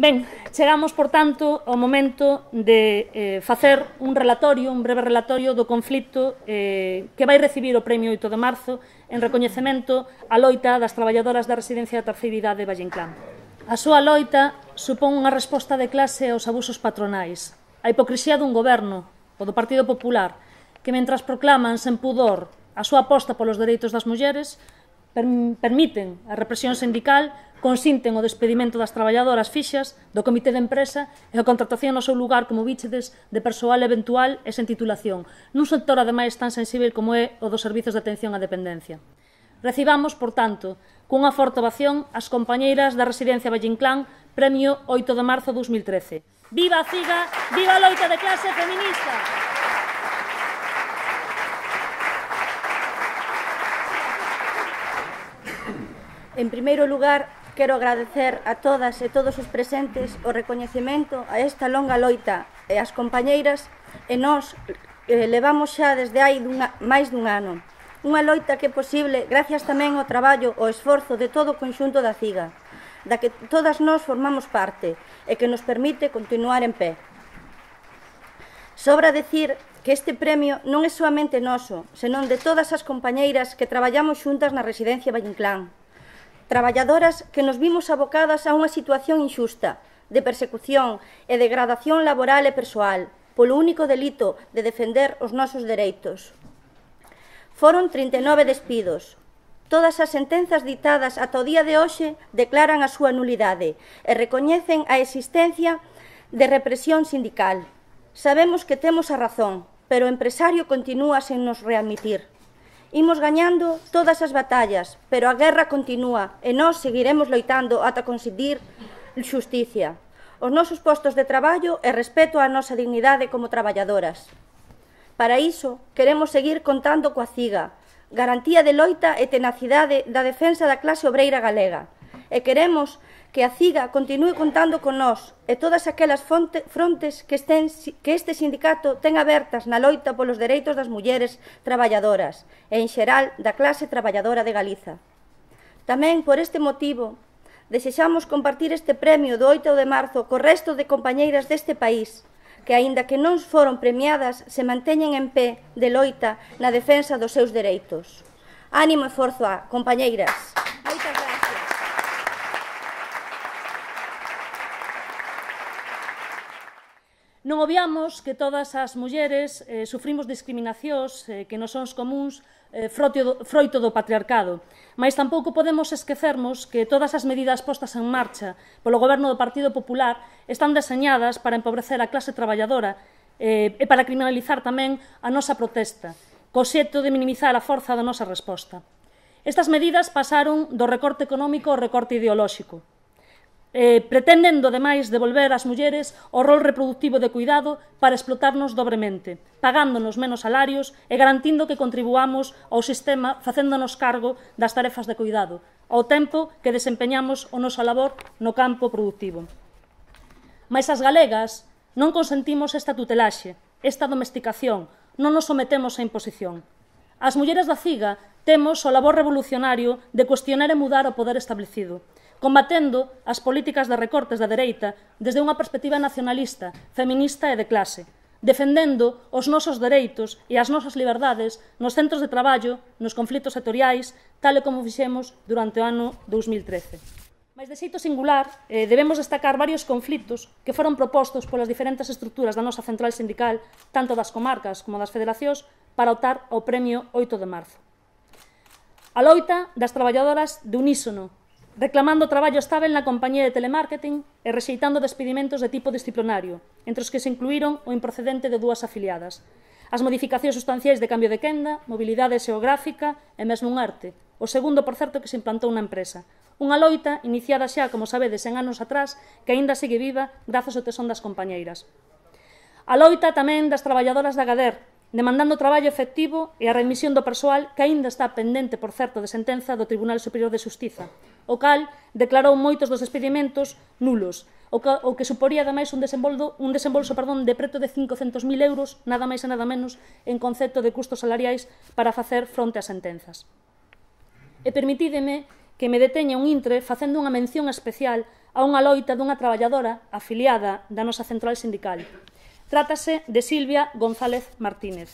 Ben, chegamos, por tanto, ao momento de eh, facer un relatorio, un breve relatorio do conflito eh, que vai recibir o Premio 8 de Marzo en recoñecemento á loita das traballadoras da Residencia de Tarcividade de Vallenclán. A súa loita supón unha resposta de clase aos abusos patronais, a hipocrisía dun goberno, o do Partido Popular, que mentras proclaman sen pudor a súa aposta polos dereitos das mulleres, permiten a represión sindical, consinten o despedimento das traballadoras fixas, do comité de empresa e a contratación no seu lugar, como bichedes, de persoal eventual e sen titulación, nun sector ademais tan sensible como é o dos servizos de atención á dependencia. Recibamos, por tanto, cunha forte ovación as compañeiras da Residencia Vallinclán, Premio 8 de marzo de 2013. Viva a CIGA, viva a loita de clase feminista! En primeiro lugar, quero agradecer a todas e todos os presentes o recoñecemento a esta longa loita e as compañeiras e nós eh, levamos xa desde hai dunha, máis dun ano. Unha loita que é posible gracias tamén ao traballo, ao esforzo de todo o conxunto da CIGA, da que todas nós formamos parte e que nos permite continuar en pé. Sobra decir que este premio non é soamente noso, senón de todas as compañeiras que traballamos xuntas na residencia Vallinclán traballadoras que nos vimos abocadas a unha situación injusta, de persecución e degradación laboral e persoal, polo único delito de defender os nosos dereitos. Foron 39 despidos. Todas as sentenzas ditadas ata o día de hoxe declaran a súa nulidade e recoñecen a existencia de represión sindical. Sabemos que temos a razón, pero o empresario continúa sen nos readmitir. Imos gañando todas as batallas, pero a guerra continúa e nós seguiremos loitando ata conseguir xusticia, os nosos postos de traballo e respeto á nosa dignidade como traballadoras. Para iso, queremos seguir contando coa CIGA, garantía de loita e tenacidade da defensa da clase obreira galega, e queremos que a CIGA continue contando con nós e todas aquelas fonte, frontes que, estén, que este sindicato ten abertas na loita polos dereitos das mulleres traballadoras e, en xeral, da clase traballadora de Galiza. Tamén, por este motivo, desexamos compartir este premio do 8 de marzo co resto de compañeiras deste país, que, aínda que non foron premiadas, se manteñen en pé de loita na defensa dos seus dereitos. Ánimo e forza, compañeiras! Non obviamos que todas as mulleres eh, sufrimos discriminacións eh, que non son os comuns eh, froito, froito do patriarcado, mas tampouco podemos esquecermos que todas as medidas postas en marcha polo goberno do Partido Popular están deseñadas para empobrecer a clase traballadora eh, e para criminalizar tamén a nosa protesta, co xeto de minimizar a forza da nosa resposta. Estas medidas pasaron do recorte económico ao recorte ideolóxico, eh, pretendendo, demais, devolver ás mulleres o rol reproductivo de cuidado para explotarnos dobremente, pagándonos menos salarios e garantindo que contribuamos ao sistema facéndonos cargo das tarefas de cuidado, ao tempo que desempeñamos o noso labor no campo productivo. Mais as galegas non consentimos esta tutelaxe, esta domesticación, non nos sometemos a imposición. As mulleres da CIGA temos o labor revolucionario de cuestionar e mudar o poder establecido, combatendo as políticas de recortes da dereita desde unha perspectiva nacionalista, feminista e de clase, defendendo os nosos dereitos e as nosas liberdades nos centros de traballo, nos conflitos sectoriais, tal e como fixemos durante o ano 2013. Mas de xeito singular, eh, debemos destacar varios conflitos que foron propostos polas diferentes estruturas da nosa central sindical, tanto das comarcas como das federacións, para optar ao premio 8 de marzo. A loita das traballadoras de unísono reclamando traballo estável na compañía de telemarketing e rexeitando despedimentos de tipo disciplinario, entre os que se incluíron o improcedente de dúas afiliadas, as modificacións sustanciais de cambio de quenda, mobilidade xeográfica e mesmo un arte, o segundo por certo que se implantou na empresa, unha loita iniciada xa, como sabedes, en anos atrás, que aínda sigue viva grazas ao tesón das compañeiras. A loita tamén das traballadoras da Gader, demandando traballo efectivo e a remisión do persoal que aínda está pendente, por certo, de sentenza do Tribunal Superior de Justiza, o cal declarou moitos dos expedimentos nulos, o, o que suporía ademais un desembolso, un desembolso perdón, de preto de 500.000 euros, nada máis e nada menos, en concepto de custos salariais para facer fronte ás sentenzas. E permitídeme que me deteña un intre facendo unha mención especial a unha loita dunha traballadora afiliada da nosa central sindical. Trátase de Silvia González Martínez.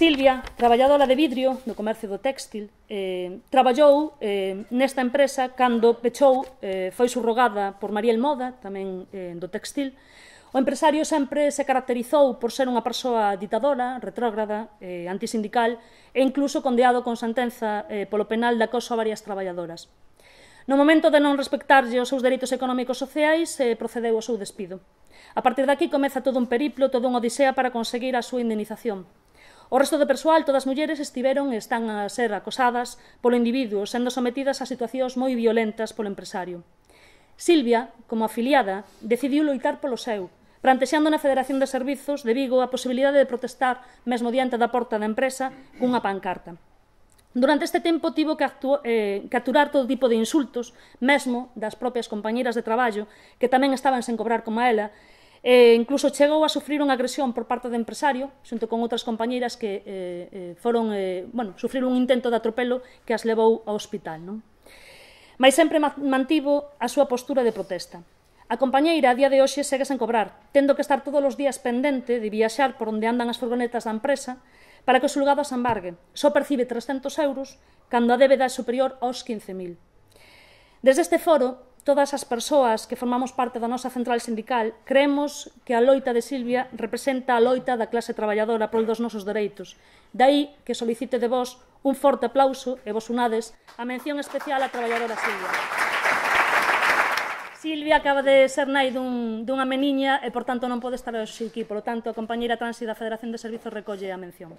Silvia, traballadora de vidrio no comercio do textil, eh, traballou eh, nesta empresa cando pechou, eh, foi subrogada por Mariel Moda, tamén eh, do textil. O empresario sempre se caracterizou por ser unha persoa ditadora, retrógrada, eh, antisindical e incluso condeado con sentenza eh, polo penal de acoso a varias traballadoras. No momento de non respectarlle os seus dereitos económicos sociais, eh, procedeu ao seu despido. A partir daqui comeza todo un periplo, todo unha odisea para conseguir a súa indemnización. O resto do persoal, todas as mulleres, estiveron e están a ser acosadas polo individuo, sendo sometidas a situacións moi violentas polo empresario. Silvia, como afiliada, decidiu loitar polo seu, plantexando na Federación de Servizos de Vigo a posibilidade de protestar mesmo diante da porta da empresa cunha pancarta. Durante este tempo tivo que actua, eh, capturar todo tipo de insultos, mesmo das propias compañeiras de traballo, que tamén estaban sen cobrar como ela, E incluso chegou a sufrir unha agresión por parte do empresario, xunto con outras compañeiras que eh, eh foron, eh, bueno, sufrir un intento de atropelo que as levou ao hospital. Non? Mas sempre mantivo a súa postura de protesta. A compañeira a día de hoxe segue sen cobrar, tendo que estar todos os días pendente de viaxar por onde andan as furgonetas da empresa para que o xulgado as embargue. Só percibe 300 euros cando a débeda é superior aos 15.000. Desde este foro, todas as persoas que formamos parte da nosa central sindical creemos que a loita de Silvia representa a loita da clase traballadora prol dos nosos dereitos. Daí que solicite de vos un forte aplauso e vos unades a mención especial á traballadora Silvia. Silvia acaba de ser nai dun, dunha meniña e, por tanto, non pode estar hoxe aquí. Por lo tanto, a compañeira transi da Federación de Servizos recolle a mención.